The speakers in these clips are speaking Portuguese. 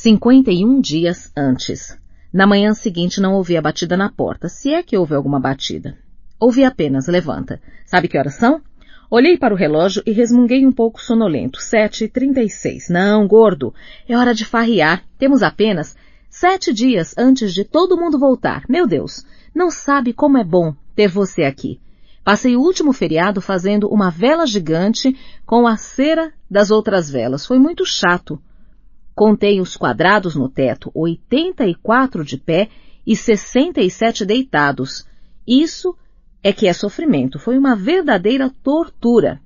51 dias antes. Na manhã seguinte não ouvi a batida na porta, se é que houve alguma batida. Ouvi apenas, levanta. Sabe que horas são? Olhei para o relógio e resmunguei um pouco sonolento. Sete e trinta e seis. Não, gordo. É hora de farriar. Temos apenas sete dias antes de todo mundo voltar. Meu Deus, não sabe como é bom ter você aqui. Passei o último feriado fazendo uma vela gigante com a cera das outras velas. Foi muito chato. Contei os quadrados no teto, 84 de pé e 67 deitados. Isso é que é sofrimento. Foi uma verdadeira tortura.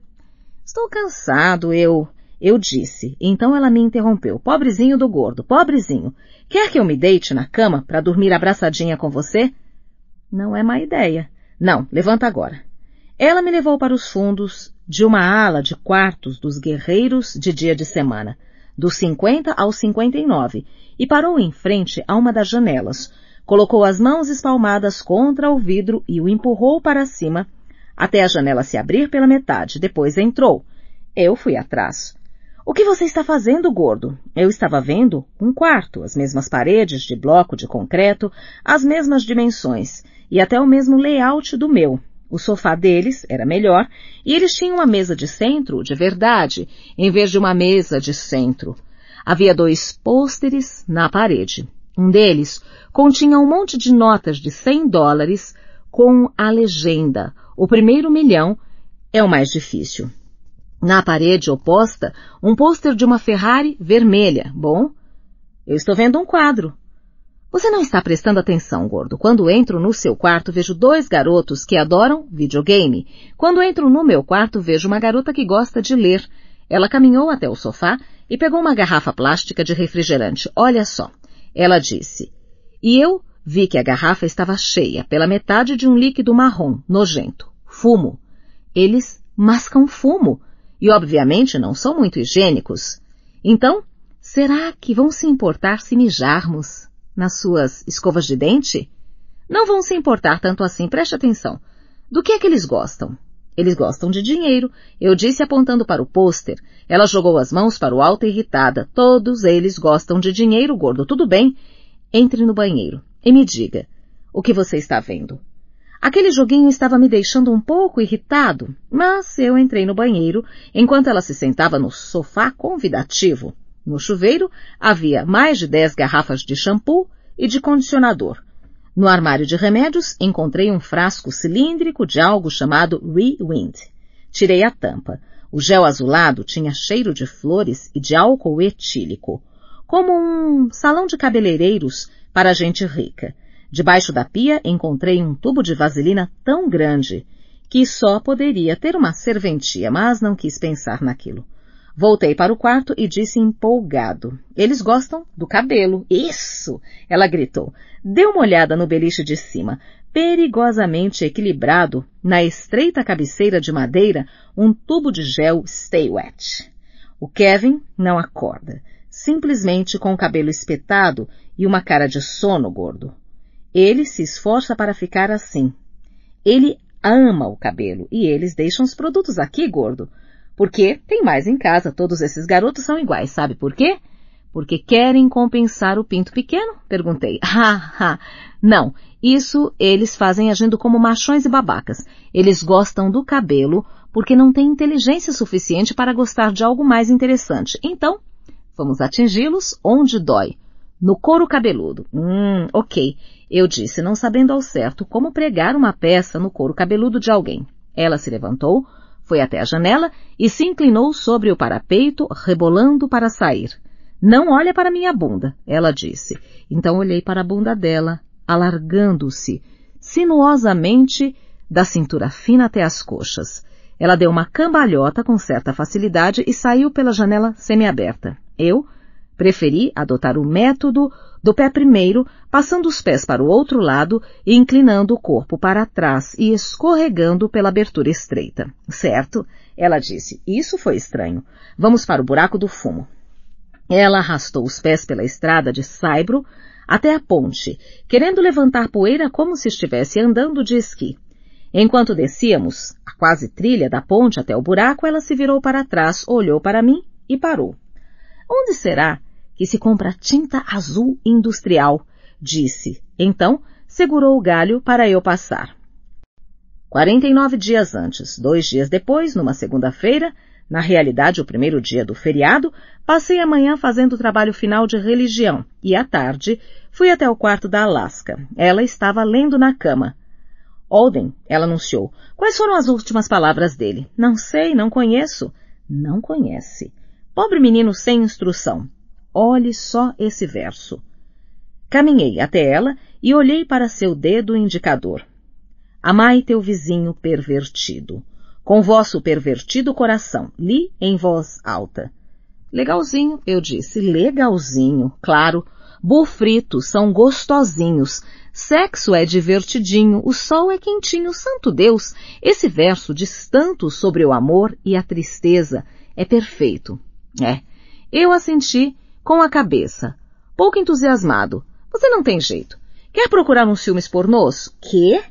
Estou cansado, eu. Eu disse. Então ela me interrompeu. Pobrezinho do gordo, pobrezinho. Quer que eu me deite na cama para dormir abraçadinha com você? Não é má ideia. Não, levanta agora. Ela me levou para os fundos de uma ala de quartos dos guerreiros de dia de semana dos 50 aos 59, e parou em frente a uma das janelas. Colocou as mãos espalmadas contra o vidro e o empurrou para cima, até a janela se abrir pela metade. Depois entrou. Eu fui atrás. O que você está fazendo, gordo? Eu estava vendo um quarto, as mesmas paredes de bloco de concreto, as mesmas dimensões e até o mesmo layout do meu, o sofá deles era melhor e eles tinham uma mesa de centro de verdade, em vez de uma mesa de centro. Havia dois pôsteres na parede. Um deles continha um monte de notas de 100 dólares com a legenda: O primeiro milhão é o mais difícil. Na parede oposta, um pôster de uma Ferrari vermelha. Bom, eu estou vendo um quadro, você não está prestando atenção, gordo. Quando entro no seu quarto, vejo dois garotos que adoram videogame. Quando entro no meu quarto, vejo uma garota que gosta de ler. Ela caminhou até o sofá e pegou uma garrafa plástica de refrigerante. Olha só. Ela disse. E eu vi que a garrafa estava cheia, pela metade de um líquido marrom, nojento. Fumo. Eles mascam fumo. E obviamente não são muito higiênicos. Então, será que vão se importar se mijarmos? nas suas escovas de dente? Não vão se importar tanto assim, preste atenção. Do que é que eles gostam? Eles gostam de dinheiro, eu disse apontando para o pôster. Ela jogou as mãos para o alto irritada. Todos eles gostam de dinheiro, gordo, tudo bem? Entre no banheiro e me diga o que você está vendo. Aquele joguinho estava me deixando um pouco irritado, mas eu entrei no banheiro enquanto ela se sentava no sofá convidativo. No chuveiro havia mais de dez garrafas de shampoo e de condicionador. No armário de remédios encontrei um frasco cilíndrico de algo chamado Rewind. Tirei a tampa. O gel azulado tinha cheiro de flores e de álcool etílico, como um salão de cabeleireiros para gente rica. Debaixo da pia encontrei um tubo de vaselina tão grande que só poderia ter uma serventia, mas não quis pensar naquilo. Voltei para o quarto e disse empolgado. Eles gostam do cabelo. Isso! Ela gritou. Deu uma olhada no beliche de cima. Perigosamente equilibrado, na estreita cabeceira de madeira, um tubo de gel Stay Wet. O Kevin não acorda. Simplesmente com o cabelo espetado e uma cara de sono gordo. Ele se esforça para ficar assim. Ele ama o cabelo e eles deixam os produtos aqui, gordo. Porque tem mais em casa, todos esses garotos são iguais, sabe por quê? Porque querem compensar o pinto pequeno? Perguntei. ah. não. Isso eles fazem agindo como machões e babacas. Eles gostam do cabelo porque não têm inteligência suficiente para gostar de algo mais interessante. Então, vamos atingi-los onde dói. No couro cabeludo. Hum, ok. Eu disse, não sabendo ao certo como pregar uma peça no couro cabeludo de alguém. Ela se levantou, foi até a janela e se inclinou sobre o parapeito, rebolando para sair. Não olha para minha bunda, ela disse. Então olhei para a bunda dela, alargando-se, sinuosamente, da cintura fina até as coxas. Ela deu uma cambalhota com certa facilidade e saiu pela janela semiaberta. Eu Preferi adotar o método do pé primeiro, passando os pés para o outro lado e inclinando o corpo para trás e escorregando pela abertura estreita. Certo? Ela disse. Isso foi estranho. Vamos para o buraco do fumo. Ela arrastou os pés pela estrada de Saibro até a ponte, querendo levantar poeira como se estivesse andando de esqui. Enquanto descíamos, a quase trilha da ponte até o buraco, ela se virou para trás, olhou para mim e parou. Onde será que se compra tinta azul industrial? Disse. Então, segurou o galho para eu passar. Quarenta e nove dias antes, dois dias depois, numa segunda-feira, na realidade o primeiro dia do feriado, passei a manhã fazendo o trabalho final de religião e à tarde fui até o quarto da Alaska. Ela estava lendo na cama. Olden, ela anunciou. Quais foram as últimas palavras dele? Não sei, não conheço. Não conhece. Pobre menino sem instrução. Olhe só esse verso. Caminhei até ela e olhei para seu dedo indicador. Amai teu vizinho pervertido. Com vosso pervertido coração, li em voz alta. Legalzinho, eu disse. Legalzinho, claro. Bufritos são gostosinhos. Sexo é divertidinho, o sol é quentinho, santo Deus! Esse verso diz tanto sobre o amor e a tristeza. É perfeito. É. Eu assenti com a cabeça, pouco entusiasmado. Você não tem jeito. Quer procurar uns filmes pornôs? Quê?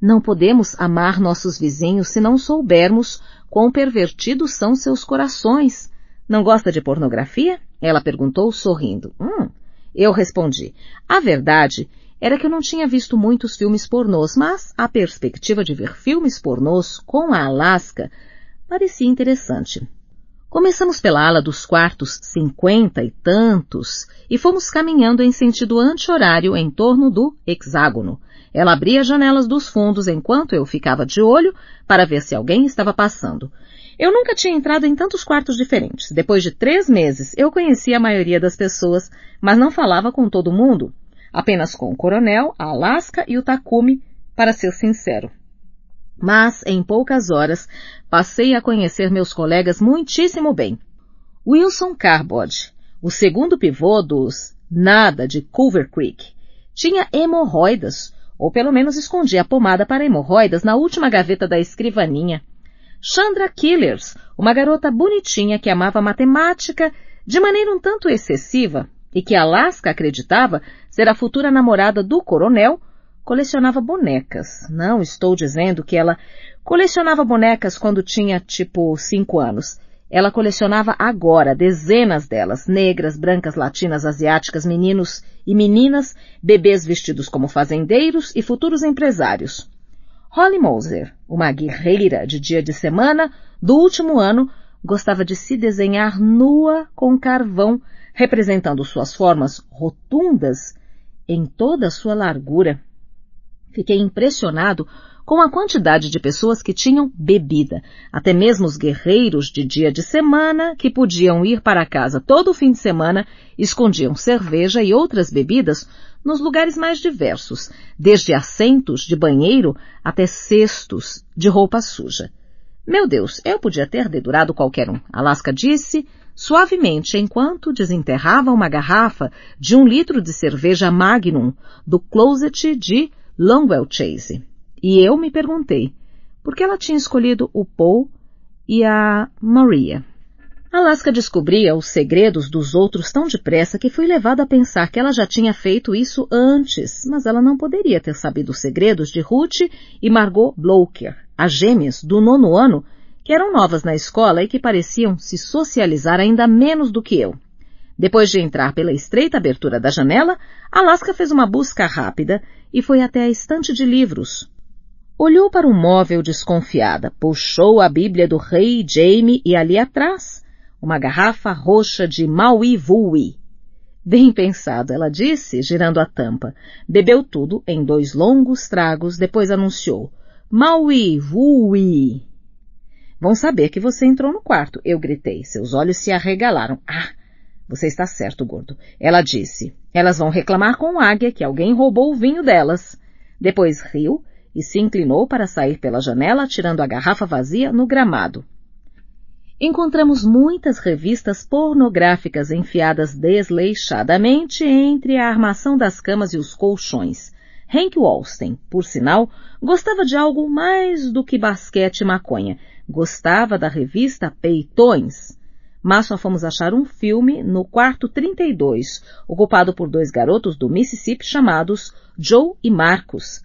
Não podemos amar nossos vizinhos se não soubermos quão pervertidos são seus corações. Não gosta de pornografia? Ela perguntou, sorrindo. Hum. Eu respondi. A verdade era que eu não tinha visto muitos filmes pornôs, mas a perspectiva de ver filmes pornôs com a Alaska parecia interessante. Começamos pela ala dos quartos cinquenta e tantos e fomos caminhando em sentido anti-horário em torno do hexágono. Ela abria as janelas dos fundos enquanto eu ficava de olho para ver se alguém estava passando. Eu nunca tinha entrado em tantos quartos diferentes. Depois de três meses, eu conhecia a maioria das pessoas, mas não falava com todo mundo, apenas com o coronel, a Alaska e o Takumi, para ser sincero. Mas, em poucas horas, passei a conhecer meus colegas muitíssimo bem. Wilson Carbod, o segundo pivô dos Nada de Culver Creek, tinha hemorroidas, ou pelo menos escondia a pomada para hemorroidas na última gaveta da escrivaninha. Chandra Killers, uma garota bonitinha que amava matemática de maneira um tanto excessiva e que Alaska acreditava ser a futura namorada do coronel, colecionava bonecas. Não estou dizendo que ela colecionava bonecas quando tinha, tipo, cinco anos. Ela colecionava agora dezenas delas, negras, brancas, latinas, asiáticas, meninos e meninas, bebês vestidos como fazendeiros e futuros empresários. Holly Moser, uma guerreira de dia de semana do último ano, gostava de se desenhar nua com carvão, representando suas formas rotundas em toda a sua largura. Fiquei impressionado com a quantidade de pessoas que tinham bebida, até mesmo os guerreiros de dia de semana, que podiam ir para casa todo o fim de semana, escondiam cerveja e outras bebidas nos lugares mais diversos, desde assentos de banheiro até cestos de roupa suja. Meu Deus, eu podia ter dedurado qualquer um, Alaska disse, suavemente enquanto desenterrava uma garrafa de um litro de cerveja Magnum do closet de Longwell Chase, e eu me perguntei por que ela tinha escolhido o Paul e a Maria. Alaska descobria os segredos dos outros tão depressa que fui levada a pensar que ela já tinha feito isso antes, mas ela não poderia ter sabido os segredos de Ruth e Margot Bloker, as gêmeas do nono ano, que eram novas na escola e que pareciam se socializar ainda menos do que eu. Depois de entrar pela estreita abertura da janela, Alaska fez uma busca rápida e foi até a estante de livros. Olhou para o um móvel desconfiada, puxou a Bíblia do rei Jamie e ali atrás, uma garrafa roxa de Maui Vui. Bem pensado, ela disse, girando a tampa. Bebeu tudo em dois longos tragos, depois anunciou. Maui Vui. Vão saber que você entrou no quarto, eu gritei. Seus olhos se arregalaram. Ah! Você está certo, gordo. Ela disse. Elas vão reclamar com Águia que alguém roubou o vinho delas. Depois riu e se inclinou para sair pela janela, tirando a garrafa vazia no gramado. Encontramos muitas revistas pornográficas enfiadas desleixadamente entre a armação das camas e os colchões. Hank Walsten, por sinal, gostava de algo mais do que basquete e maconha. Gostava da revista Peitões mas só fomos achar um filme no quarto 32, ocupado por dois garotos do Mississippi chamados Joe e Marcos.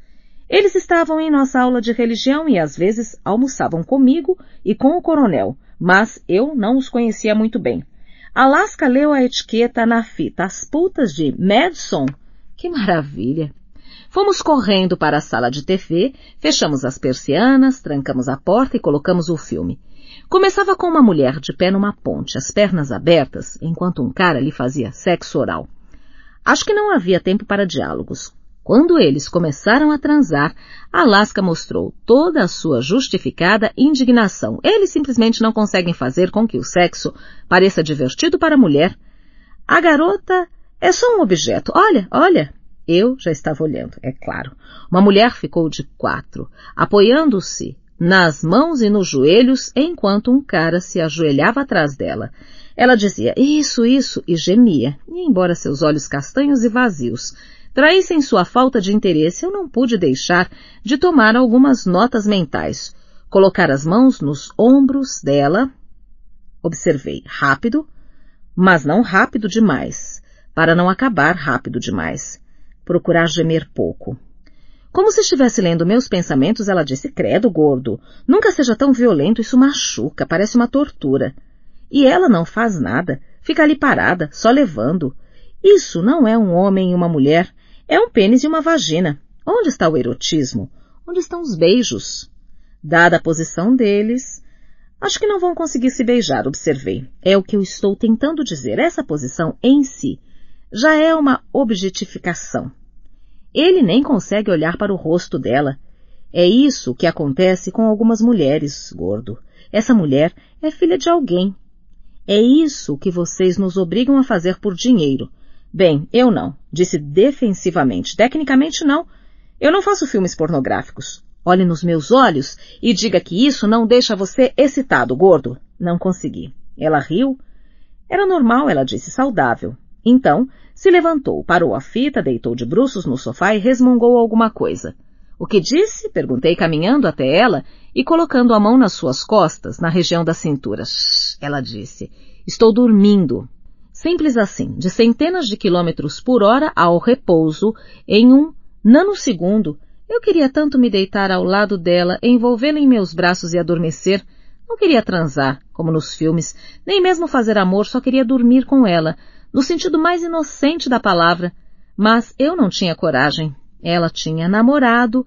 Eles estavam em nossa aula de religião e às vezes almoçavam comigo e com o coronel, mas eu não os conhecia muito bem. Alaska leu a etiqueta na fita As Putas de Madison. Que maravilha! Fomos correndo para a sala de TV, fechamos as persianas, trancamos a porta e colocamos o filme. Começava com uma mulher de pé numa ponte, as pernas abertas, enquanto um cara lhe fazia sexo oral. Acho que não havia tempo para diálogos. Quando eles começaram a transar, Alaska mostrou toda a sua justificada indignação. Eles simplesmente não conseguem fazer com que o sexo pareça divertido para a mulher. A garota é só um objeto. Olha, olha, eu já estava olhando, é claro. Uma mulher ficou de quatro, apoiando-se nas mãos e nos joelhos enquanto um cara se ajoelhava atrás dela. Ela dizia isso, isso e gemia, e embora seus olhos castanhos e vazios traíssem sua falta de interesse, eu não pude deixar de tomar algumas notas mentais. Colocar as mãos nos ombros dela, observei rápido, mas não rápido demais, para não acabar rápido demais. Procurar gemer pouco. Como se estivesse lendo meus pensamentos, ela disse: Credo, gordo, nunca seja tão violento, isso machuca, parece uma tortura. E ela não faz nada, fica ali parada, só levando. Isso não é um homem e uma mulher, é um pênis e uma vagina. Onde está o erotismo? Onde estão os beijos? Dada a posição deles, acho que não vão conseguir se beijar, observei. É o que eu estou tentando dizer. Essa posição em si já é uma objetificação. Ele nem consegue olhar para o rosto dela. É isso que acontece com algumas mulheres, gordo. Essa mulher é filha de alguém. É isso que vocês nos obrigam a fazer por dinheiro. Bem, eu não, disse defensivamente. Tecnicamente, não. Eu não faço filmes pornográficos. Olhe nos meus olhos e diga que isso não deixa você excitado, gordo. Não consegui. Ela riu. Era normal, ela disse, saudável. Então, se levantou, parou a fita, deitou de bruços no sofá e resmungou alguma coisa. O que disse? Perguntei, caminhando até ela e colocando a mão nas suas costas, na região da cintura. ela disse. Estou dormindo. Simples assim, de centenas de quilômetros por hora ao repouso, em um nanosegundo, eu queria tanto me deitar ao lado dela, envolvê-la em meus braços e adormecer. Não queria transar, como nos filmes, nem mesmo fazer amor, só queria dormir com ela, no sentido mais inocente da palavra, mas eu não tinha coragem. Ela tinha namorado.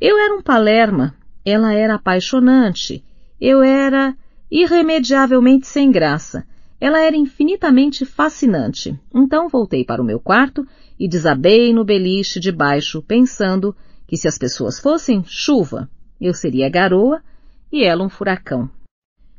Eu era um palerma. Ela era apaixonante. Eu era irremediavelmente sem graça. Ela era infinitamente fascinante. Então voltei para o meu quarto e desabei no beliche de baixo, pensando que se as pessoas fossem chuva, eu seria garoa e ela um furacão.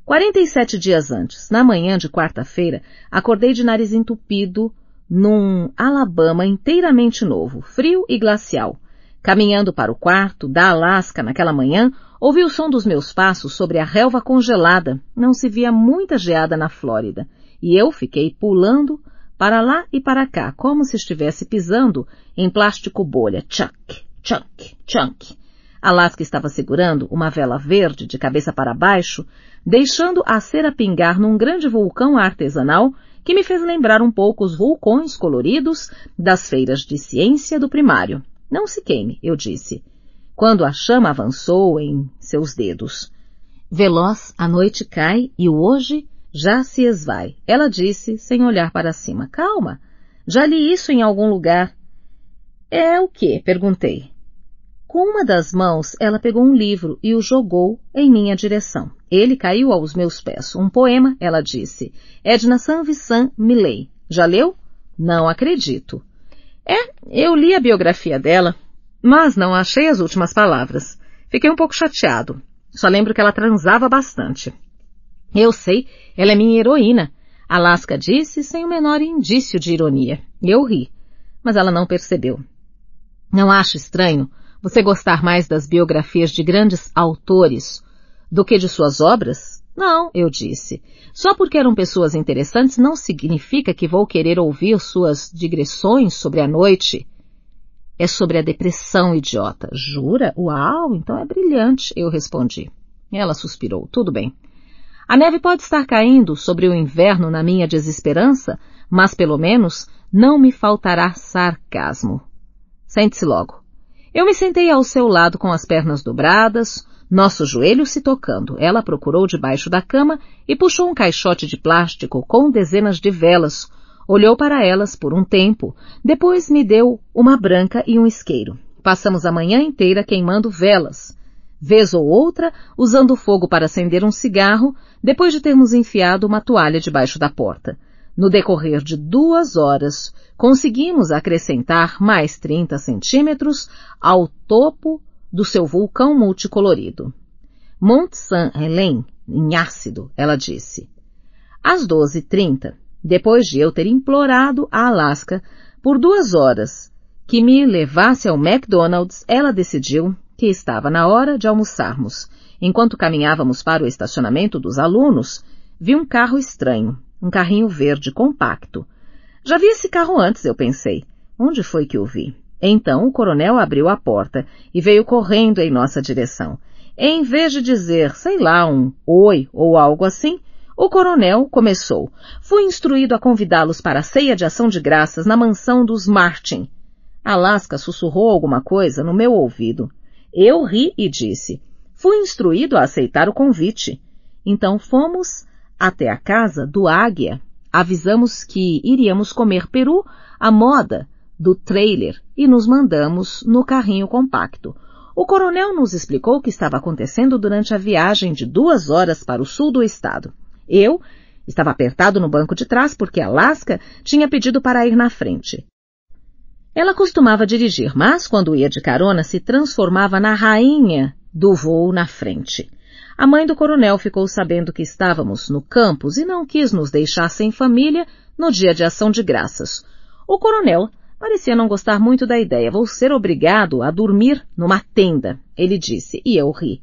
47 dias antes, na manhã de quarta-feira, acordei de nariz entupido num Alabama inteiramente novo, frio e glacial. Caminhando para o quarto, da Alaska naquela manhã, ouvi o som dos meus passos sobre a relva congelada. Não se via muita geada na Flórida. E eu fiquei pulando para lá e para cá, como se estivesse pisando em plástico bolha. Chunk, chunk, chunk. Alaska estava segurando uma vela verde de cabeça para baixo, deixando a cera pingar num grande vulcão artesanal que me fez lembrar um pouco os vulcões coloridos das feiras de ciência do primário. Não se queime, eu disse, quando a chama avançou em seus dedos. Veloz, a noite cai e o hoje já se esvai. Ela disse, sem olhar para cima. Calma, já li isso em algum lugar. É o que? perguntei. Com uma das mãos, ela pegou um livro e o jogou em minha direção. Ele caiu aos meus pés. Um poema, ela disse. Edna Sanvisan Milley. Já leu? Não acredito. É, eu li a biografia dela, mas não achei as últimas palavras. Fiquei um pouco chateado. Só lembro que ela transava bastante. Eu sei, ela é minha heroína. Alaska disse sem o menor indício de ironia. Eu ri, mas ela não percebeu. Não acho estranho você gostar mais das biografias de grandes autores do que de suas obras? Não, eu disse. Só porque eram pessoas interessantes não significa que vou querer ouvir suas digressões sobre a noite. É sobre a depressão, idiota. Jura? Uau, então é brilhante, eu respondi. Ela suspirou. Tudo bem. A neve pode estar caindo sobre o inverno na minha desesperança, mas pelo menos não me faltará sarcasmo. Sente-se logo. Eu me sentei ao seu lado com as pernas dobradas, nossos joelhos se tocando. Ela procurou debaixo da cama e puxou um caixote de plástico com dezenas de velas. Olhou para elas por um tempo, depois me deu uma branca e um isqueiro. Passamos a manhã inteira queimando velas. Vez ou outra, usando fogo para acender um cigarro, depois de termos enfiado uma toalha debaixo da porta. No decorrer de duas horas, conseguimos acrescentar mais 30 centímetros ao topo do seu vulcão multicolorido. Mont Saint-Hélène, em ácido, ela disse. Às 12h30, depois de eu ter implorado a Alaska por duas horas que me levasse ao McDonald's, ela decidiu que estava na hora de almoçarmos. Enquanto caminhávamos para o estacionamento dos alunos, vi um carro estranho um carrinho verde compacto. Já vi esse carro antes, eu pensei. Onde foi que o vi? Então o coronel abriu a porta e veio correndo em nossa direção. Em vez de dizer, sei lá, um oi ou algo assim, o coronel começou. Fui instruído a convidá-los para a ceia de ação de graças na mansão dos Martin. Alaska sussurrou alguma coisa no meu ouvido. Eu ri e disse: Fui instruído a aceitar o convite. Então fomos até a casa do Águia, avisamos que iríamos comer peru à moda do trailer e nos mandamos no carrinho compacto. O coronel nos explicou o que estava acontecendo durante a viagem de duas horas para o sul do estado. Eu estava apertado no banco de trás porque Alaska tinha pedido para ir na frente. Ela costumava dirigir, mas quando ia de carona se transformava na rainha do voo na frente. A mãe do coronel ficou sabendo que estávamos no campus e não quis nos deixar sem família no dia de ação de graças. O coronel parecia não gostar muito da ideia. Vou ser obrigado a dormir numa tenda, ele disse, e eu ri.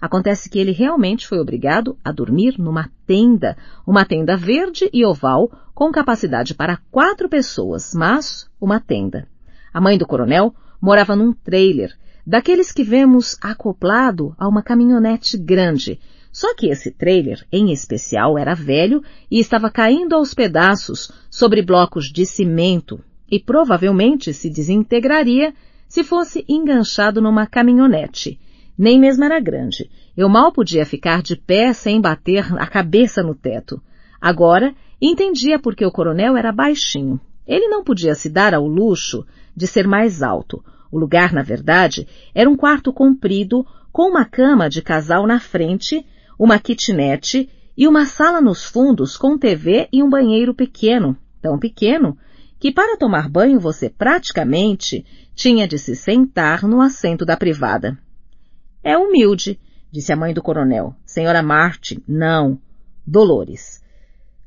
Acontece que ele realmente foi obrigado a dormir numa tenda, uma tenda verde e oval, com capacidade para quatro pessoas, mas uma tenda. A mãe do coronel morava num trailer daqueles que vemos acoplado a uma caminhonete grande. Só que esse trailer, em especial, era velho e estava caindo aos pedaços sobre blocos de cimento e provavelmente se desintegraria se fosse enganchado numa caminhonete. Nem mesmo era grande. Eu mal podia ficar de pé sem bater a cabeça no teto. Agora, entendia porque o coronel era baixinho. Ele não podia se dar ao luxo de ser mais alto. O lugar, na verdade, era um quarto comprido com uma cama de casal na frente, uma kitnet e uma sala nos fundos com TV e um banheiro pequeno, tão pequeno que para tomar banho você praticamente tinha de se sentar no assento da privada. É humilde, disse a mãe do coronel. Senhora Martin, não. Dolores.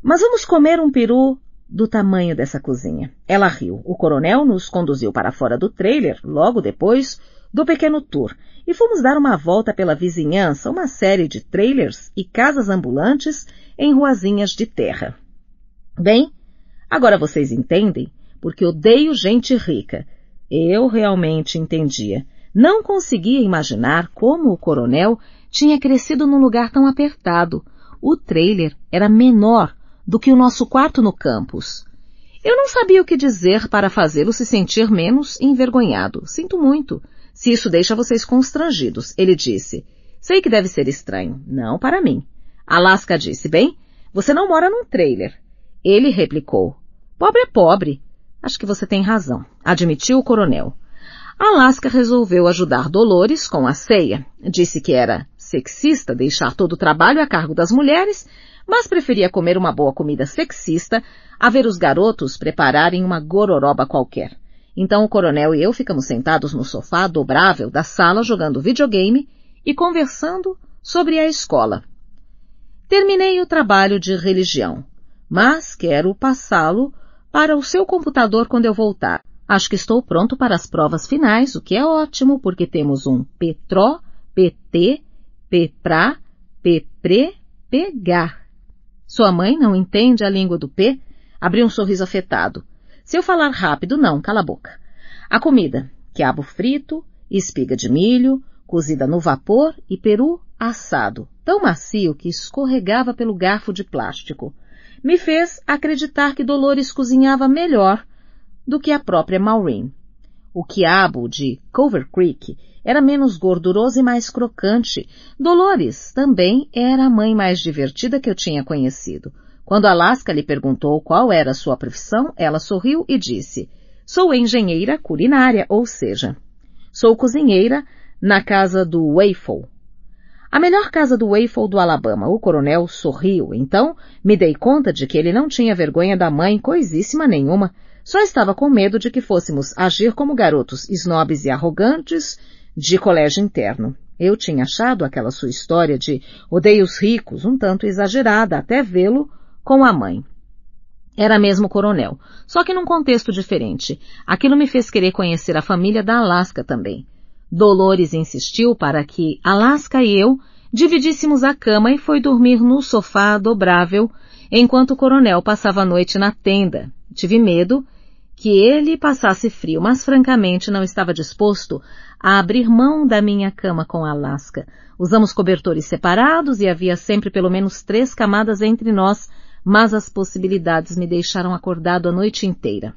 Mas vamos comer um peru do tamanho dessa cozinha. Ela riu. O coronel nos conduziu para fora do trailer, logo depois do pequeno tour, e fomos dar uma volta pela vizinhança, uma série de trailers e casas ambulantes em ruazinhas de terra. Bem, agora vocês entendem porque odeio gente rica. Eu realmente entendia. Não conseguia imaginar como o coronel tinha crescido num lugar tão apertado. O trailer era menor do que o nosso quarto no campus. Eu não sabia o que dizer para fazê-lo se sentir menos envergonhado. Sinto muito. Se isso deixa vocês constrangidos, ele disse. Sei que deve ser estranho. Não para mim. Alaska disse, bem, você não mora num trailer. Ele replicou. Pobre é pobre. Acho que você tem razão, admitiu o coronel. Alaska resolveu ajudar Dolores com a ceia. Disse que era sexista deixar todo o trabalho a cargo das mulheres mas preferia comer uma boa comida sexista a ver os garotos prepararem uma gororoba qualquer. Então o coronel e eu ficamos sentados no sofá dobrável da sala jogando videogame e conversando sobre a escola. Terminei o trabalho de religião, mas quero passá-lo para o seu computador quando eu voltar. Acho que estou pronto para as provas finais, o que é ótimo, porque temos um petró PT, PEPRA, PEPRE, PEGAR sua mãe não entende a língua do P? Abriu um sorriso afetado. Se eu falar rápido, não, cala a boca. A comida: quiabo frito, espiga de milho, cozida no vapor e peru assado, tão macio que escorregava pelo garfo de plástico. Me fez acreditar que Dolores cozinhava melhor do que a própria Maureen. O quiabo de Cover Creek era menos gorduroso e mais crocante. Dolores também era a mãe mais divertida que eu tinha conhecido. Quando Alaska lhe perguntou qual era sua profissão, ela sorriu e disse: Sou engenheira culinária, ou seja, sou cozinheira na casa do Waffle. A melhor casa do Waffle do Alabama. O coronel sorriu, então me dei conta de que ele não tinha vergonha da mãe coisíssima nenhuma. Só estava com medo de que fôssemos agir como garotos snobs e arrogantes de colégio interno. Eu tinha achado aquela sua história de odeio os ricos um tanto exagerada até vê-lo com a mãe. Era mesmo coronel, só que num contexto diferente. Aquilo me fez querer conhecer a família da Alaska também. Dolores insistiu para que Alaska e eu dividíssemos a cama e foi dormir no sofá dobrável, enquanto o coronel passava a noite na tenda. Tive medo que ele passasse frio, mas francamente não estava disposto a abrir mão da minha cama com a lasca. Usamos cobertores separados e havia sempre pelo menos três camadas entre nós, mas as possibilidades me deixaram acordado a noite inteira.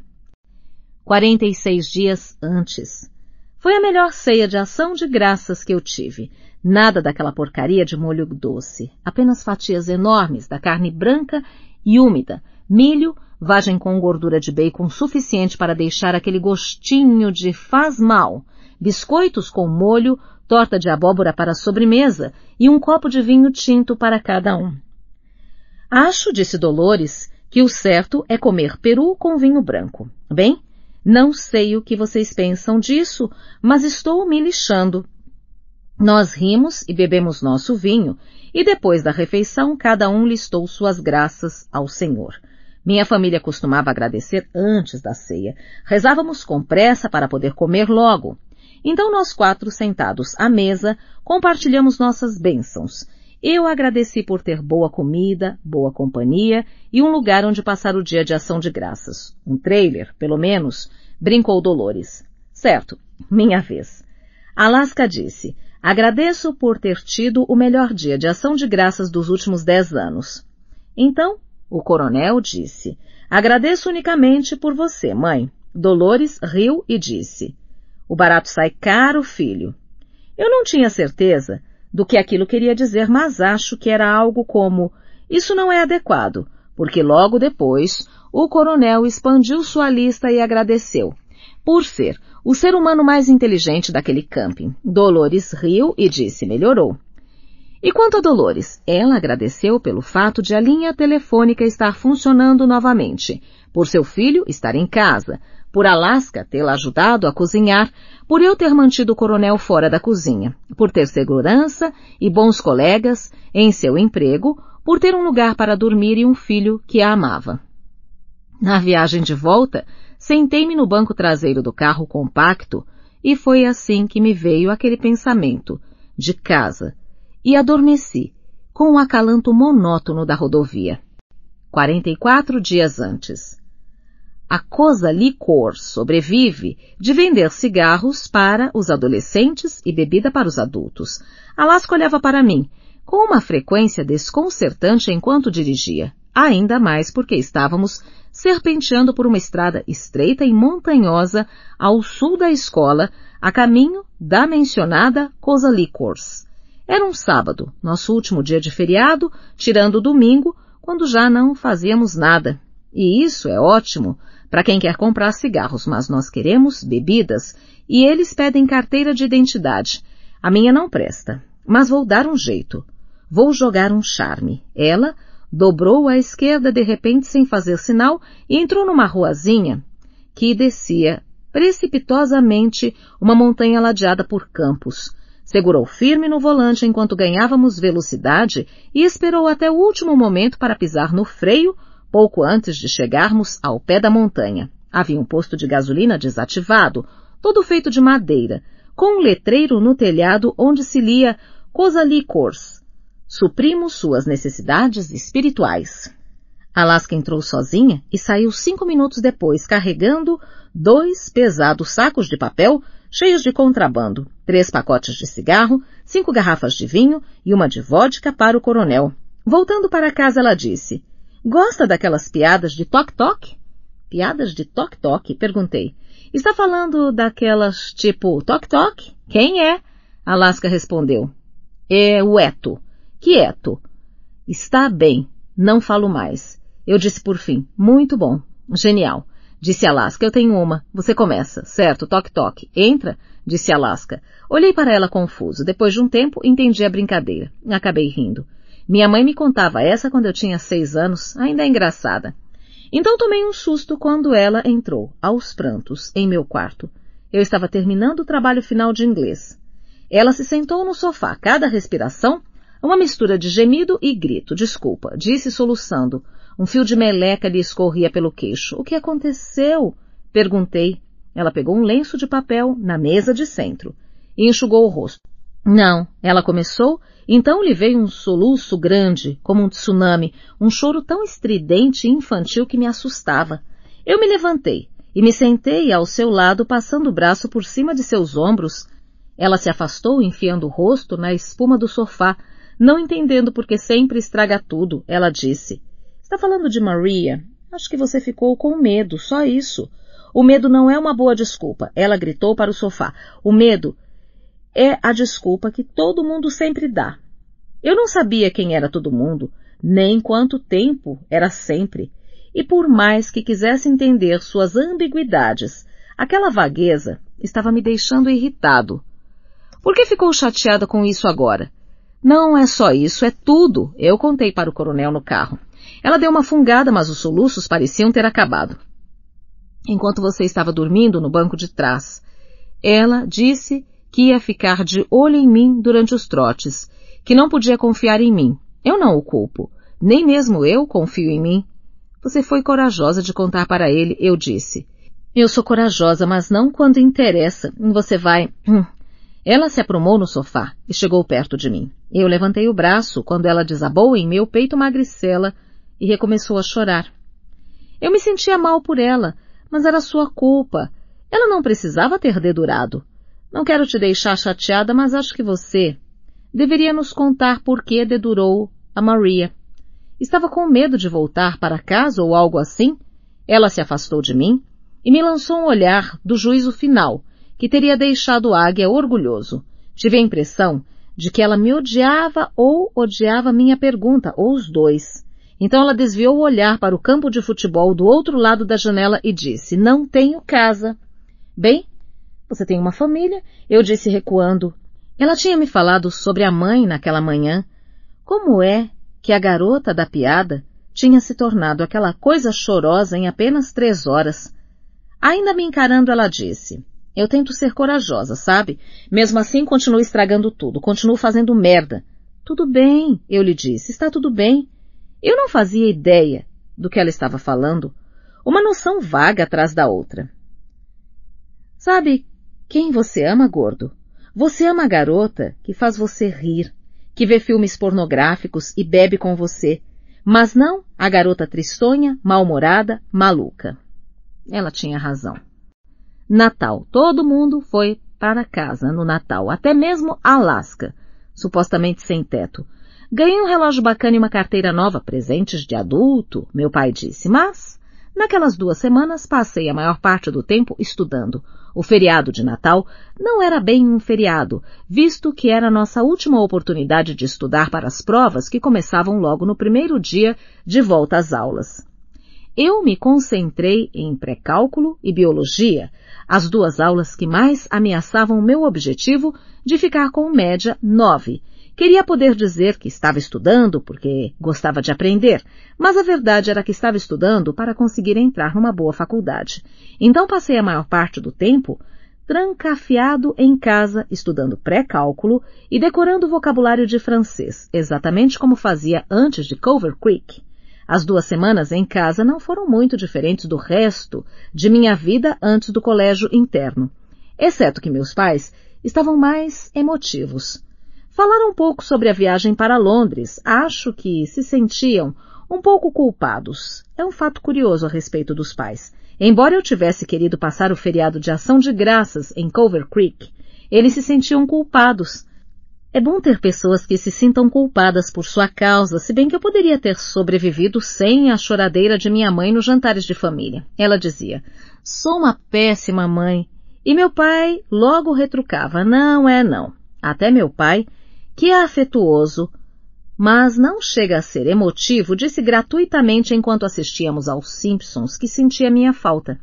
46 dias antes. Foi a melhor ceia de ação de graças que eu tive. Nada daquela porcaria de molho doce, apenas fatias enormes da carne branca e úmida, milho, vagem com gordura de bacon suficiente para deixar aquele gostinho de faz mal, biscoitos com molho, torta de abóbora para sobremesa e um copo de vinho tinto para cada um. Acho, disse Dolores, que o certo é comer peru com vinho branco. Bem, não sei o que vocês pensam disso, mas estou me lixando. Nós rimos e bebemos nosso vinho, e depois da refeição cada um listou suas graças ao Senhor. Minha família costumava agradecer antes da ceia. Rezávamos com pressa para poder comer logo. Então nós quatro, sentados à mesa, compartilhamos nossas bênçãos. Eu agradeci por ter boa comida, boa companhia e um lugar onde passar o dia de ação de graças. Um trailer, pelo menos, brincou Dolores. Certo, minha vez. Alaska disse, agradeço por ter tido o melhor dia de ação de graças dos últimos dez anos. Então, o coronel disse: Agradeço unicamente por você, mãe. Dolores riu e disse: O barato sai caro, filho. Eu não tinha certeza do que aquilo queria dizer, mas acho que era algo como: Isso não é adequado, porque logo depois o coronel expandiu sua lista e agradeceu. Por ser o ser humano mais inteligente daquele camping, Dolores riu e disse: Melhorou. E quanto a Dolores, ela agradeceu pelo fato de a linha telefônica estar funcionando novamente, por seu filho estar em casa, por Alaska tê-la ajudado a cozinhar, por eu ter mantido o coronel fora da cozinha, por ter segurança e bons colegas em seu emprego, por ter um lugar para dormir e um filho que a amava. Na viagem de volta, sentei-me no banco traseiro do carro compacto e foi assim que me veio aquele pensamento de casa, e adormeci, com o um acalanto monótono da rodovia. 44 dias antes. A Cosa Licor sobrevive de vender cigarros para os adolescentes e bebida para os adultos. Alasca olhava para mim, com uma frequência desconcertante enquanto dirigia, ainda mais porque estávamos serpenteando por uma estrada estreita e montanhosa ao sul da escola, a caminho da mencionada Cosa Licors. Era um sábado, nosso último dia de feriado, tirando o domingo, quando já não fazíamos nada. E isso é ótimo para quem quer comprar cigarros, mas nós queremos bebidas e eles pedem carteira de identidade. A minha não presta, mas vou dar um jeito. Vou jogar um charme. Ela dobrou à esquerda de repente sem fazer sinal e entrou numa ruazinha que descia precipitosamente uma montanha ladeada por campos. Segurou firme no volante enquanto ganhávamos velocidade e esperou até o último momento para pisar no freio, pouco antes de chegarmos ao pé da montanha. Havia um posto de gasolina desativado, todo feito de madeira, com um letreiro no telhado onde se lia Cosa Licors. Suprimos suas necessidades espirituais. Alaska entrou sozinha e saiu cinco minutos depois carregando dois pesados sacos de papel cheios de contrabando, três pacotes de cigarro, cinco garrafas de vinho e uma de vodka para o coronel. Voltando para casa, ela disse: Gosta daquelas piadas de toque-toque? Piadas de toque-toque? Perguntei. Está falando daquelas tipo toque-toque? Quem é? Alaska respondeu. É o Eto. Quieto. Está bem. Não falo mais. Eu disse por fim. Muito bom. Genial. Disse Alaska, eu tenho uma. Você começa. Certo, toque, toque. Entra, disse Alaska. Olhei para ela confuso. Depois de um tempo, entendi a brincadeira. Acabei rindo. Minha mãe me contava essa quando eu tinha seis anos, ainda é engraçada. Então tomei um susto quando ela entrou, aos prantos, em meu quarto. Eu estava terminando o trabalho final de inglês. Ela se sentou no sofá, cada respiração, uma mistura de gemido e grito, desculpa, disse soluçando. Um fio de meleca lhe escorria pelo queixo. O que aconteceu? Perguntei. Ela pegou um lenço de papel na mesa de centro e enxugou o rosto. Não, ela começou, então lhe veio um soluço grande, como um tsunami, um choro tão estridente e infantil que me assustava. Eu me levantei e me sentei ao seu lado, passando o braço por cima de seus ombros. Ela se afastou, enfiando o rosto na espuma do sofá, não entendendo porque sempre estraga tudo, ela disse. Tá falando de Maria? Acho que você ficou com medo, só isso. O medo não é uma boa desculpa, ela gritou para o sofá. O medo é a desculpa que todo mundo sempre dá. Eu não sabia quem era todo mundo, nem quanto tempo era sempre. E por mais que quisesse entender suas ambiguidades, aquela vagueza estava me deixando irritado. Por que ficou chateada com isso agora? Não é só isso, é tudo, eu contei para o coronel no carro. Ela deu uma fungada, mas os soluços pareciam ter acabado. Enquanto você estava dormindo no banco de trás, ela disse que ia ficar de olho em mim durante os trotes, que não podia confiar em mim. Eu não o culpo. Nem mesmo eu confio em mim. Você foi corajosa de contar para ele, eu disse. Eu sou corajosa, mas não quando interessa. Você vai. Hum. Ela se aprumou no sofá e chegou perto de mim. Eu levantei o braço quando ela desabou em meu peito magricela e recomeçou a chorar. Eu me sentia mal por ela, mas era sua culpa. Ela não precisava ter dedurado. Não quero te deixar chateada, mas acho que você deveria nos contar por que dedurou a Maria. Estava com medo de voltar para casa ou algo assim. Ela se afastou de mim e me lançou um olhar do juízo final, que teria deixado Águia orgulhoso. Tive a impressão de que ela me odiava ou odiava minha pergunta, ou os dois. Então ela desviou o olhar para o campo de futebol do outro lado da janela e disse: Não tenho casa. Bem, você tem uma família? Eu disse recuando. Ela tinha me falado sobre a mãe naquela manhã. Como é que a garota da piada tinha se tornado aquela coisa chorosa em apenas três horas? Ainda me encarando, ela disse: Eu tento ser corajosa, sabe? Mesmo assim, continuo estragando tudo, continuo fazendo merda. Tudo bem, eu lhe disse, está tudo bem. Eu não fazia ideia do que ela estava falando, uma noção vaga atrás da outra. Sabe quem você ama, gordo? Você ama a garota que faz você rir, que vê filmes pornográficos e bebe com você, mas não a garota tristonha, mal-humorada, maluca. Ela tinha razão. Natal. Todo mundo foi para casa no Natal, até mesmo Alaska, supostamente sem teto. Ganhei um relógio bacana e uma carteira nova, presentes de adulto, meu pai disse, mas naquelas duas semanas passei a maior parte do tempo estudando. O feriado de Natal não era bem um feriado, visto que era nossa última oportunidade de estudar para as provas que começavam logo no primeiro dia de volta às aulas. Eu me concentrei em pré-cálculo e biologia, as duas aulas que mais ameaçavam o meu objetivo de ficar com média 9, Queria poder dizer que estava estudando porque gostava de aprender, mas a verdade era que estava estudando para conseguir entrar numa boa faculdade. Então passei a maior parte do tempo trancafiado em casa, estudando pré-cálculo e decorando o vocabulário de francês, exatamente como fazia antes de Cover Creek. As duas semanas em casa não foram muito diferentes do resto de minha vida antes do colégio interno, exceto que meus pais estavam mais emotivos. Falaram um pouco sobre a viagem para Londres. Acho que se sentiam um pouco culpados. É um fato curioso a respeito dos pais. Embora eu tivesse querido passar o feriado de ação de graças em Culver Creek, eles se sentiam culpados. É bom ter pessoas que se sintam culpadas por sua causa, se bem que eu poderia ter sobrevivido sem a choradeira de minha mãe nos jantares de família. Ela dizia, sou uma péssima mãe. E meu pai logo retrucava, não é não. Até meu pai que é afetuoso, mas não chega a ser emotivo, disse gratuitamente enquanto assistíamos aos Simpsons que sentia minha falta.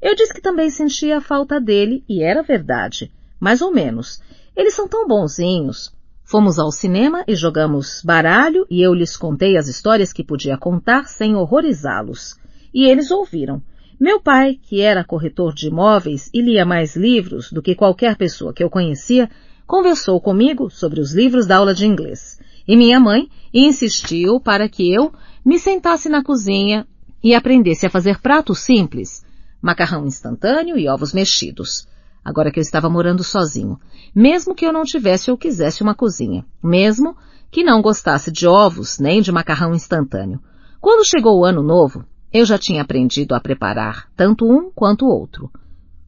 Eu disse que também sentia a falta dele, e era verdade. Mais ou menos. Eles são tão bonzinhos. Fomos ao cinema e jogamos baralho e eu lhes contei as histórias que podia contar sem horrorizá-los. E eles ouviram. Meu pai, que era corretor de imóveis e lia mais livros do que qualquer pessoa que eu conhecia, conversou comigo sobre os livros da aula de inglês e minha mãe insistiu para que eu me sentasse na cozinha e aprendesse a fazer pratos simples, macarrão instantâneo e ovos mexidos. Agora que eu estava morando sozinho, mesmo que eu não tivesse ou quisesse uma cozinha, mesmo que não gostasse de ovos nem de macarrão instantâneo. Quando chegou o ano novo, eu já tinha aprendido a preparar tanto um quanto o outro.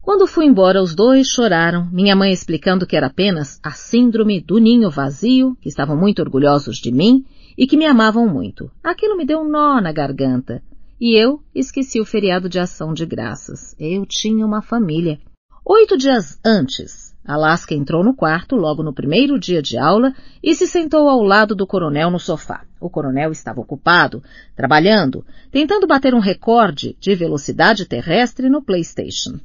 Quando fui embora, os dois choraram, minha mãe explicando que era apenas a síndrome do ninho vazio, que estavam muito orgulhosos de mim e que me amavam muito. Aquilo me deu um nó na garganta. E eu esqueci o feriado de ação de graças. Eu tinha uma família. Oito dias antes, Alaska entrou no quarto logo no primeiro dia de aula e se sentou ao lado do coronel no sofá. O coronel estava ocupado, trabalhando, tentando bater um recorde de velocidade terrestre no PlayStation.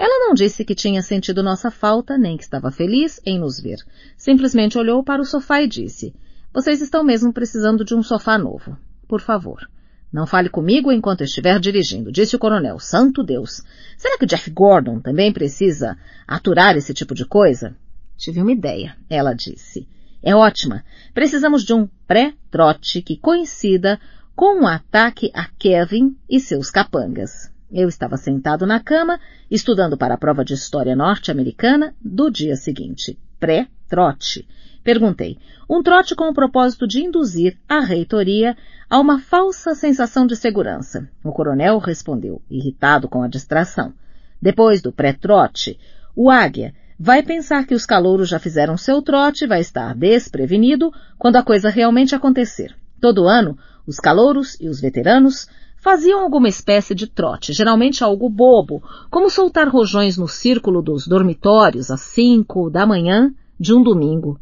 Ela não disse que tinha sentido nossa falta, nem que estava feliz em nos ver. Simplesmente olhou para o sofá e disse, vocês estão mesmo precisando de um sofá novo. Por favor. Não fale comigo enquanto estiver dirigindo, disse o coronel. Santo Deus! Será que Jeff Gordon também precisa aturar esse tipo de coisa? Tive uma ideia, ela disse. É ótima. Precisamos de um pré-trote que coincida com um ataque a Kevin e seus capangas. Eu estava sentado na cama, estudando para a prova de história norte-americana do dia seguinte, pré-trote. Perguntei. Um trote com o propósito de induzir a reitoria a uma falsa sensação de segurança. O coronel respondeu, irritado com a distração. Depois do pré-trote, o águia vai pensar que os calouros já fizeram seu trote e vai estar desprevenido quando a coisa realmente acontecer. Todo ano, os calouros e os veteranos faziam alguma espécie de trote, geralmente algo bobo, como soltar rojões no círculo dos dormitórios às cinco da manhã de um domingo.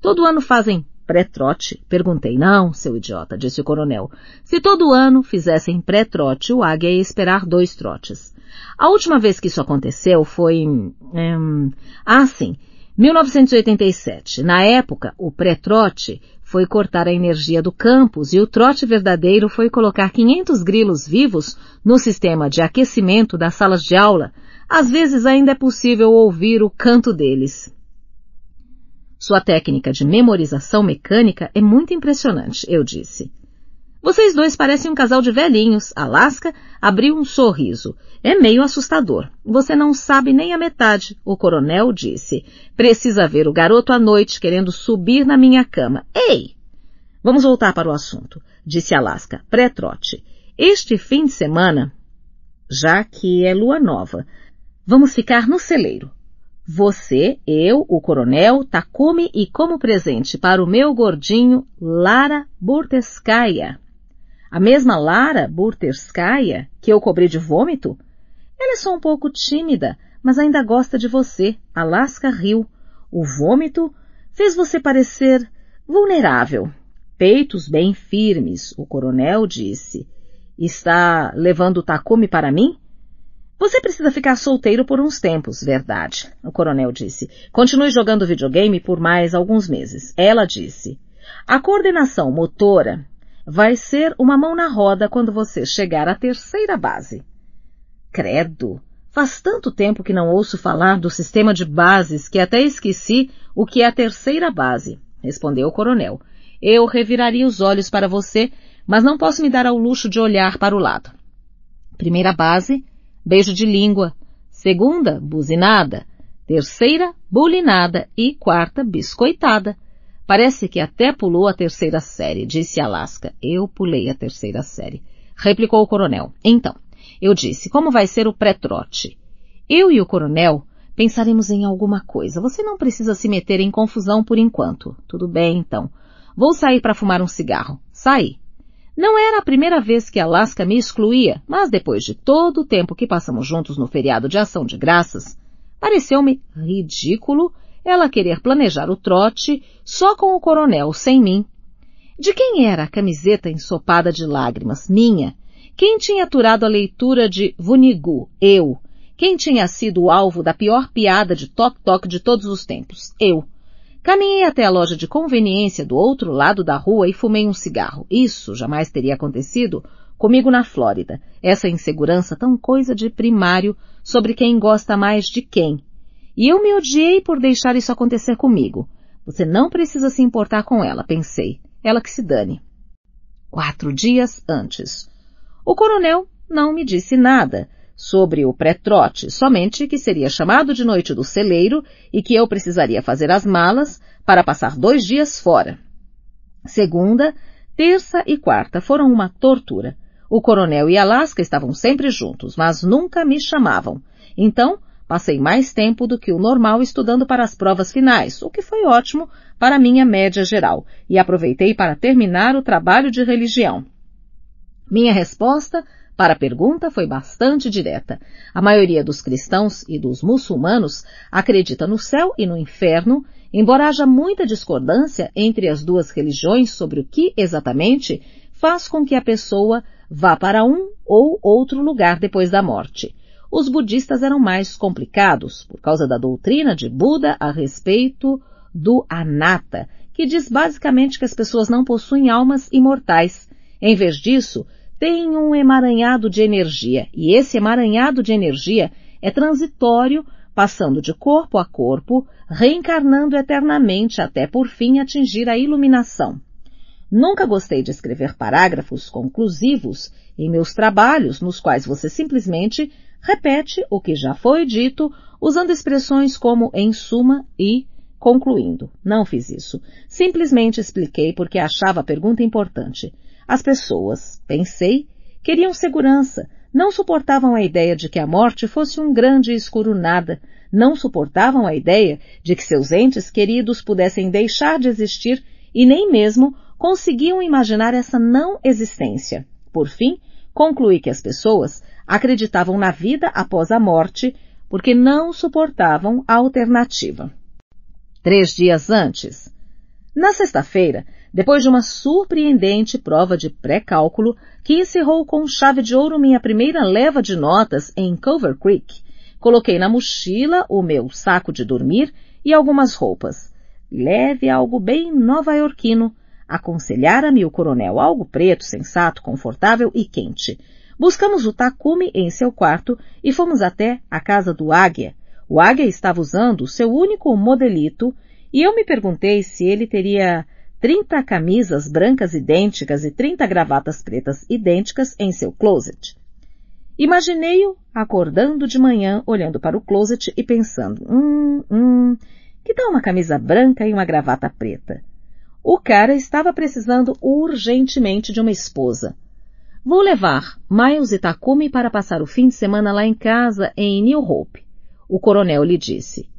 Todo ano fazem pré-trote? Perguntei. Não, seu idiota, disse o coronel. Se todo ano fizessem pré-trote, o águia ia esperar dois trotes. A última vez que isso aconteceu foi... Hum, ah, sim, 1987. Na época, o pré-trote foi cortar a energia do campus e o trote verdadeiro foi colocar 500 grilos vivos no sistema de aquecimento das salas de aula. Às vezes ainda é possível ouvir o canto deles. Sua técnica de memorização mecânica é muito impressionante, eu disse. Vocês dois parecem um casal de velhinhos. Alaska abriu um sorriso. É meio assustador. Você não sabe nem a metade, o coronel disse. Precisa ver o garoto à noite querendo subir na minha cama. Ei! Vamos voltar para o assunto, disse Alaska, pré-trote. Este fim de semana, já que é lua nova, vamos ficar no celeiro. Você, eu, o coronel, Takumi e como presente para o meu gordinho, Lara Bortescaia. A mesma Lara Burterskaya, que eu cobri de vômito? Ela é só um pouco tímida, mas ainda gosta de você. Alaska riu. O vômito fez você parecer vulnerável. Peitos bem firmes, o coronel disse. Está levando o takumi para mim? Você precisa ficar solteiro por uns tempos, verdade, o coronel disse. Continue jogando videogame por mais alguns meses. Ela disse. A coordenação motora vai ser uma mão na roda quando você chegar à terceira base. Credo! Faz tanto tempo que não ouço falar do sistema de bases que até esqueci o que é a terceira base, respondeu o coronel. Eu reviraria os olhos para você, mas não posso me dar ao luxo de olhar para o lado. Primeira base, beijo de língua. Segunda, buzinada. Terceira, bulinada. E quarta, biscoitada. Parece que até pulou a terceira série, disse Alaska. Eu pulei a terceira série. Replicou o coronel. Então, eu disse, como vai ser o pré-trote? Eu e o coronel pensaremos em alguma coisa. Você não precisa se meter em confusão por enquanto. Tudo bem, então. Vou sair para fumar um cigarro. Saí. Não era a primeira vez que Alaska me excluía, mas depois de todo o tempo que passamos juntos no feriado de Ação de Graças, pareceu-me ridículo ela querer planejar o trote só com o coronel sem mim. De quem era a camiseta ensopada de lágrimas? Minha? Quem tinha aturado a leitura de Vunigu? Eu. Quem tinha sido o alvo da pior piada de toc toc de todos os tempos? Eu. Caminhei até a loja de conveniência do outro lado da rua e fumei um cigarro. Isso jamais teria acontecido comigo na Flórida. Essa insegurança tão coisa de primário sobre quem gosta mais de quem e eu me odiei por deixar isso acontecer comigo. Você não precisa se importar com ela, pensei. Ela que se dane. Quatro dias antes. O coronel não me disse nada sobre o pré-trote, somente que seria chamado de noite do celeiro e que eu precisaria fazer as malas para passar dois dias fora. Segunda, terça e quarta foram uma tortura. O coronel e Alaska estavam sempre juntos, mas nunca me chamavam. Então, Passei mais tempo do que o normal estudando para as provas finais, o que foi ótimo para minha média geral, e aproveitei para terminar o trabalho de religião. Minha resposta para a pergunta foi bastante direta. A maioria dos cristãos e dos muçulmanos acredita no céu e no inferno, embora haja muita discordância entre as duas religiões sobre o que exatamente faz com que a pessoa vá para um ou outro lugar depois da morte os budistas eram mais complicados por causa da doutrina de Buda a respeito do anatta, que diz basicamente que as pessoas não possuem almas imortais. Em vez disso, têm um emaranhado de energia, e esse emaranhado de energia é transitório, passando de corpo a corpo, reencarnando eternamente até por fim atingir a iluminação. Nunca gostei de escrever parágrafos conclusivos em meus trabalhos, nos quais você simplesmente repete o que já foi dito, usando expressões como em suma e concluindo. Não fiz isso. Simplesmente expliquei porque achava a pergunta importante. As pessoas, pensei, queriam segurança, não suportavam a ideia de que a morte fosse um grande e escuro nada, não suportavam a ideia de que seus entes queridos pudessem deixar de existir e nem mesmo conseguiam imaginar essa não existência. Por fim, conclui que as pessoas acreditavam na vida após a morte porque não suportavam a alternativa. Três dias antes, na sexta-feira, depois de uma surpreendente prova de pré-cálculo que encerrou com chave de ouro minha primeira leva de notas em Cover Creek, coloquei na mochila o meu saco de dormir e algumas roupas. Leve algo bem nova-iorquino Aconselhara-me o coronel algo preto, sensato, confortável e quente. Buscamos o Takumi em seu quarto e fomos até a casa do Águia. O Águia estava usando o seu único modelito e eu me perguntei se ele teria 30 camisas brancas idênticas e 30 gravatas pretas idênticas em seu closet. Imaginei-o acordando de manhã, olhando para o closet e pensando, hum, hum, que tal uma camisa branca e uma gravata preta? O cara estava precisando urgentemente de uma esposa. Vou levar Miles e Takumi para passar o fim de semana lá em casa, em New Hope. O coronel lhe disse.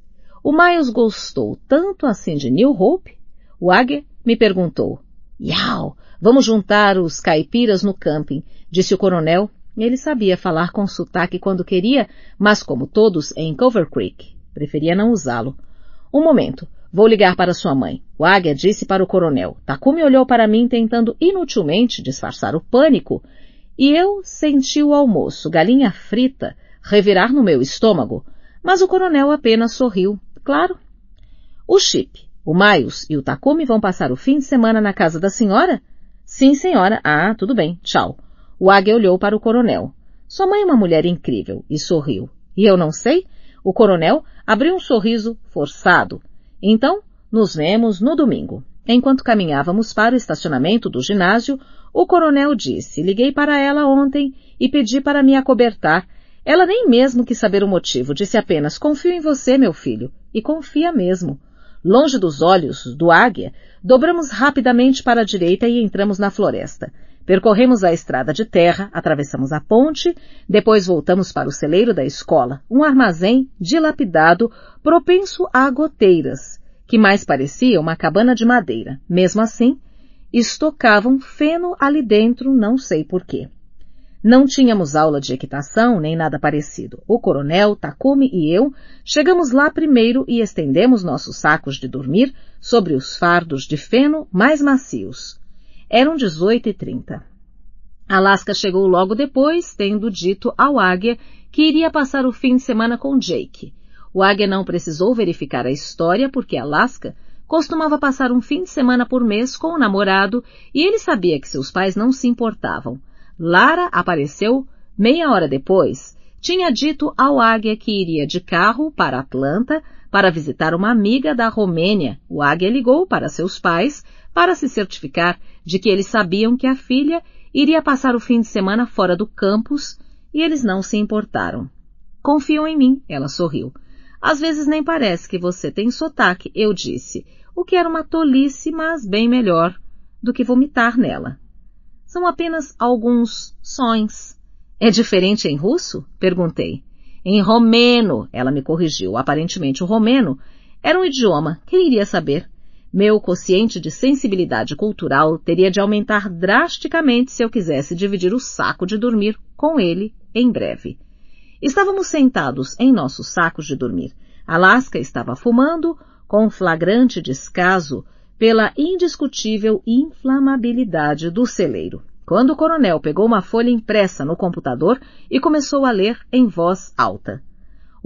O Miles gostou tanto assim de New Hope? O Águia me perguntou. Iau, vamos juntar os caipiras no camping, disse o coronel. Ele sabia falar com sotaque quando queria, mas como todos em Cover Creek, preferia não usá-lo. Um momento, Vou ligar para sua mãe. O águia disse para o coronel. Takumi olhou para mim tentando inutilmente disfarçar o pânico e eu senti o almoço, galinha frita, revirar no meu estômago, mas o coronel apenas sorriu. Claro. O Chip, o Maios e o Takumi vão passar o fim de semana na casa da senhora? Sim, senhora. Ah, tudo bem. Tchau. O águia olhou para o coronel. Sua mãe é uma mulher incrível e sorriu. E eu não sei? O coronel abriu um sorriso forçado. Então, nos vemos no domingo. Enquanto caminhávamos para o estacionamento do ginásio, o coronel disse: Liguei para ela ontem e pedi para me acobertar. Ela nem mesmo quis saber o motivo, disse apenas: Confio em você, meu filho. E confia mesmo. Longe dos olhos do águia, dobramos rapidamente para a direita e entramos na floresta. Percorremos a estrada de terra, atravessamos a ponte, depois voltamos para o celeiro da escola, um armazém dilapidado, propenso a goteiras, que mais parecia uma cabana de madeira. Mesmo assim, estocavam feno ali dentro, não sei porquê. Não tínhamos aula de equitação nem nada parecido. O coronel, Takumi e eu chegamos lá primeiro e estendemos nossos sacos de dormir sobre os fardos de feno mais macios. Eram 18 e 30. Alaska chegou logo depois, tendo dito ao Águia que iria passar o fim de semana com Jake. O Águia não precisou verificar a história porque Alaska costumava passar um fim de semana por mês com o namorado e ele sabia que seus pais não se importavam. Lara apareceu meia hora depois, tinha dito ao Águia que iria de carro para Atlanta para visitar uma amiga da Romênia. O Águia ligou para seus pais para se certificar de que eles sabiam que a filha iria passar o fim de semana fora do campus e eles não se importaram. Confiam em mim, ela sorriu. Às vezes nem parece que você tem sotaque, eu disse, o que era uma tolice, mas bem melhor do que vomitar nela. São apenas alguns sons. É diferente em russo? perguntei. Em romeno, ela me corrigiu. Aparentemente, o romeno era um idioma. Quem iria saber? Meu quociente de sensibilidade cultural teria de aumentar drasticamente se eu quisesse dividir o saco de dormir com ele em breve. Estávamos sentados em nossos sacos de dormir. Alaska estava fumando, com flagrante descaso, pela indiscutível inflamabilidade do celeiro. Quando o coronel pegou uma folha impressa no computador e começou a ler em voz alta.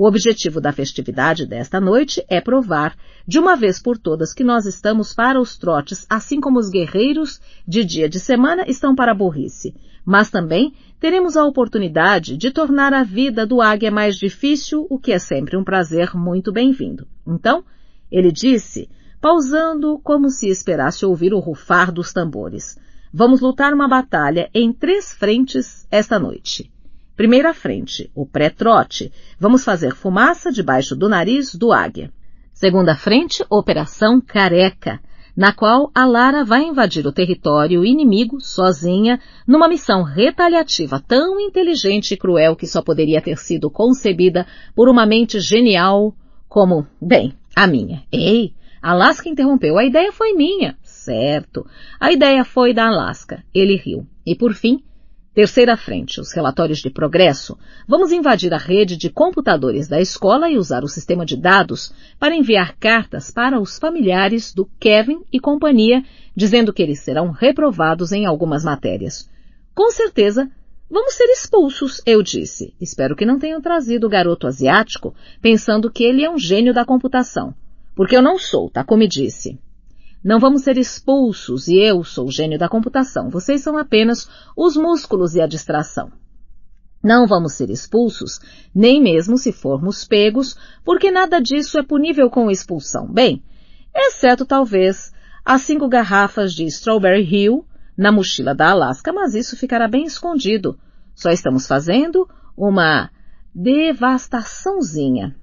O objetivo da festividade desta noite é provar, de uma vez por todas, que nós estamos para os trotes, assim como os guerreiros de dia de semana estão para a burrice. Mas também teremos a oportunidade de tornar a vida do águia mais difícil, o que é sempre um prazer muito bem-vindo. Então, ele disse, pausando como se esperasse ouvir o rufar dos tambores. Vamos lutar uma batalha em três frentes esta noite. Primeira frente, o pré-trote. Vamos fazer fumaça debaixo do nariz do águia. Segunda frente, Operação Careca, na qual a Lara vai invadir o território inimigo sozinha, numa missão retaliativa tão inteligente e cruel que só poderia ter sido concebida por uma mente genial como, bem, a minha. Ei, Alaska interrompeu. A ideia foi minha. Certo. A ideia foi da Alaska. Ele riu. E por fim, Terceira frente, os relatórios de progresso. Vamos invadir a rede de computadores da escola e usar o sistema de dados para enviar cartas para os familiares do Kevin e companhia, dizendo que eles serão reprovados em algumas matérias. Com certeza, vamos ser expulsos, eu disse. Espero que não tenham trazido o garoto asiático pensando que ele é um gênio da computação. Porque eu não sou, Takumi tá? disse. Não vamos ser expulsos e eu sou o gênio da computação. Vocês são apenas os músculos e a distração. Não vamos ser expulsos, nem mesmo se formos pegos, porque nada disso é punível com expulsão. Bem, exceto talvez as cinco garrafas de Strawberry Hill na mochila da Alaska, mas isso ficará bem escondido. Só estamos fazendo uma devastaçãozinha.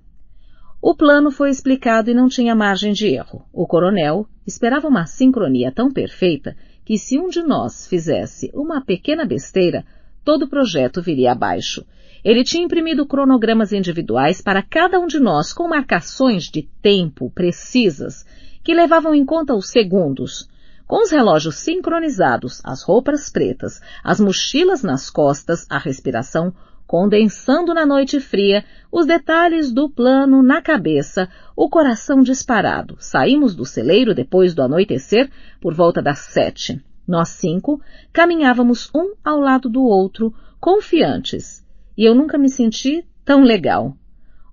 O plano foi explicado e não tinha margem de erro. O coronel esperava uma sincronia tão perfeita que, se um de nós fizesse uma pequena besteira, todo o projeto viria abaixo. Ele tinha imprimido cronogramas individuais para cada um de nós com marcações de tempo precisas que levavam em conta os segundos. Com os relógios sincronizados, as roupas pretas, as mochilas nas costas, a respiração condensando na noite fria os detalhes do plano na cabeça, o coração disparado. Saímos do celeiro depois do anoitecer, por volta das sete. Nós cinco caminhávamos um ao lado do outro, confiantes, e eu nunca me senti tão legal.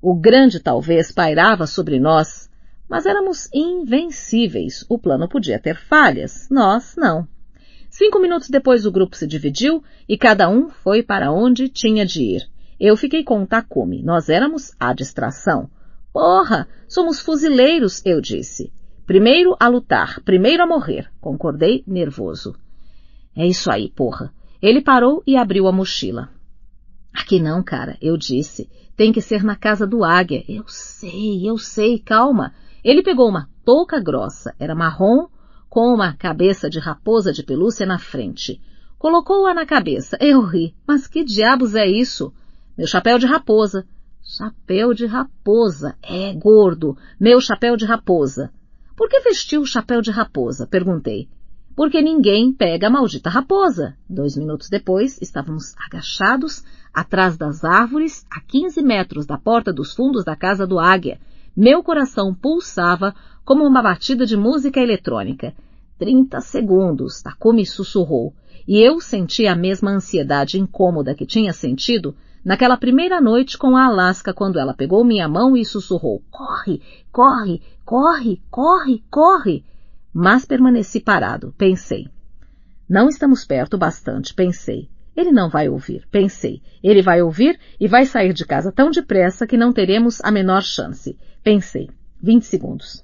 O grande talvez pairava sobre nós, mas éramos invencíveis. O plano podia ter falhas, nós não. Cinco minutos depois o grupo se dividiu e cada um foi para onde tinha de ir. Eu fiquei com o Takumi. Nós éramos a distração. Porra, somos fuzileiros, eu disse. Primeiro a lutar, primeiro a morrer, concordei nervoso. É isso aí, porra. Ele parou e abriu a mochila. Aqui não, cara, eu disse. Tem que ser na casa do águia. Eu sei, eu sei, calma. Ele pegou uma touca grossa, era marrom com uma cabeça de raposa de pelúcia na frente. Colocou-a na cabeça. Eu ri. Mas que diabos é isso? Meu chapéu de raposa. Chapéu de raposa. É, gordo. Meu chapéu de raposa. Por que vestiu o chapéu de raposa? Perguntei. Porque ninguém pega a maldita raposa. Dois minutos depois, estávamos agachados atrás das árvores, a quinze metros da porta dos fundos da casa do Águia. Meu coração pulsava como uma batida de música eletrônica. 30 segundos, Takumi sussurrou, e eu senti a mesma ansiedade incômoda que tinha sentido naquela primeira noite com a Alaska quando ela pegou minha mão e sussurrou: Corre, corre, corre, corre, corre! Mas permaneci parado, pensei. Não estamos perto bastante, pensei. Ele não vai ouvir, pensei. Ele vai ouvir e vai sair de casa tão depressa que não teremos a menor chance, pensei. Vinte segundos.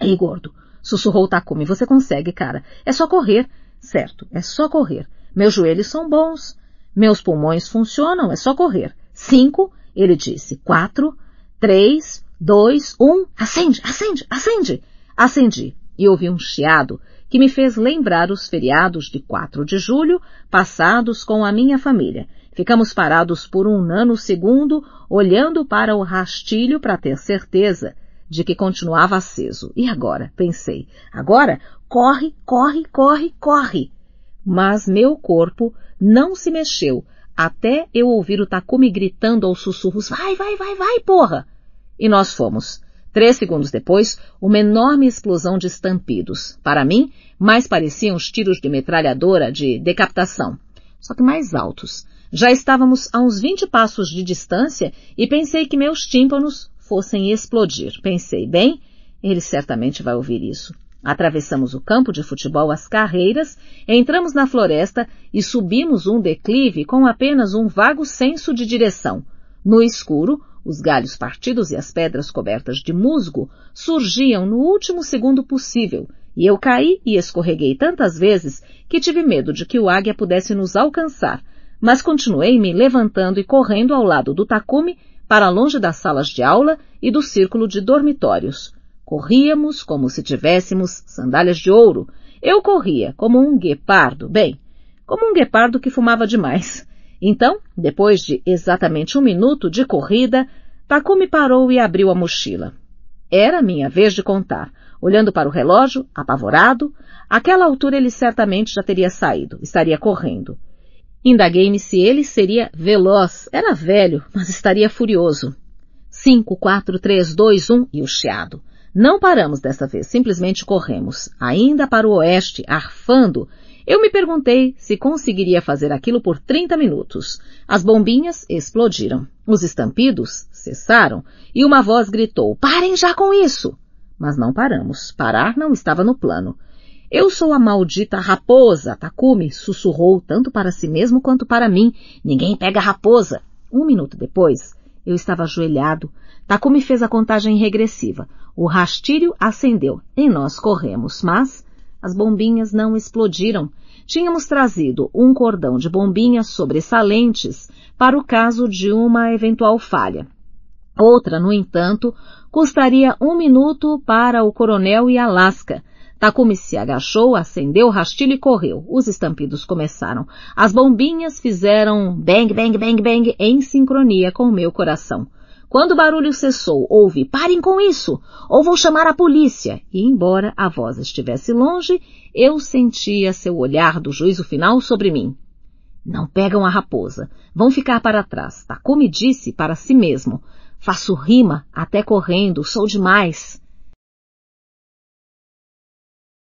Ei, gordo, sussurrou Takumi. Você consegue, cara. É só correr. Certo, é só correr. Meus joelhos são bons. Meus pulmões funcionam, é só correr. Cinco, ele disse. Quatro, três, dois, um. Acende, acende, acende. Acendi e ouvi um chiado que me fez lembrar os feriados de 4 de julho passados com a minha família. Ficamos parados por um nanosegundo olhando para o rastilho para ter certeza de que continuava aceso. E agora? Pensei. Agora? Corre, corre, corre, corre! Mas meu corpo não se mexeu até eu ouvir o Takumi gritando aos sussurros: Vai, vai, vai, vai, porra! E nós fomos. Três segundos depois, uma enorme explosão de estampidos. Para mim, mais pareciam os tiros de metralhadora de decapitação, só que mais altos. Já estávamos a uns vinte passos de distância e pensei que meus tímpanos fossem explodir. Pensei, bem, ele certamente vai ouvir isso. Atravessamos o campo de futebol às carreiras, entramos na floresta e subimos um declive com apenas um vago senso de direção. No escuro, os galhos partidos e as pedras cobertas de musgo surgiam no último segundo possível, e eu caí e escorreguei tantas vezes que tive medo de que o águia pudesse nos alcançar, mas continuei me levantando e correndo ao lado do Takumi para longe das salas de aula e do círculo de dormitórios. Corríamos como se tivéssemos sandálias de ouro. Eu corria como um guepardo, bem, como um guepardo que fumava demais. Então, depois de exatamente um minuto de corrida, Takumi parou e abriu a mochila. Era minha vez de contar. Olhando para o relógio, apavorado, àquela altura ele certamente já teria saído, estaria correndo. Indaguei-me se ele seria veloz. Era velho, mas estaria furioso. Cinco, quatro, três, dois, um e o chiado. Não paramos desta vez, simplesmente corremos, ainda para o oeste, arfando. Eu me perguntei se conseguiria fazer aquilo por 30 minutos. As bombinhas explodiram. Os estampidos cessaram e uma voz gritou: Parem já com isso! Mas não paramos. Parar não estava no plano. Eu sou a maldita raposa, Takumi sussurrou tanto para si mesmo quanto para mim. Ninguém pega raposa. Um minuto depois, eu estava ajoelhado. Takumi fez a contagem regressiva. O rastilho acendeu e nós corremos, mas as bombinhas não explodiram. Tínhamos trazido um cordão de bombinhas sobressalentes para o caso de uma eventual falha. Outra, no entanto, custaria um minuto para o coronel e Alaska, Takumi se agachou, acendeu o rastilho e correu. Os estampidos começaram. As bombinhas fizeram bang, bang, bang, bang em sincronia com o meu coração. Quando o barulho cessou, ouvi, parem com isso, ou vou chamar a polícia. E embora a voz estivesse longe, eu sentia seu olhar do juízo final sobre mim. Não pegam a raposa. Vão ficar para trás. Takumi disse para si mesmo. Faço rima até correndo, sou demais.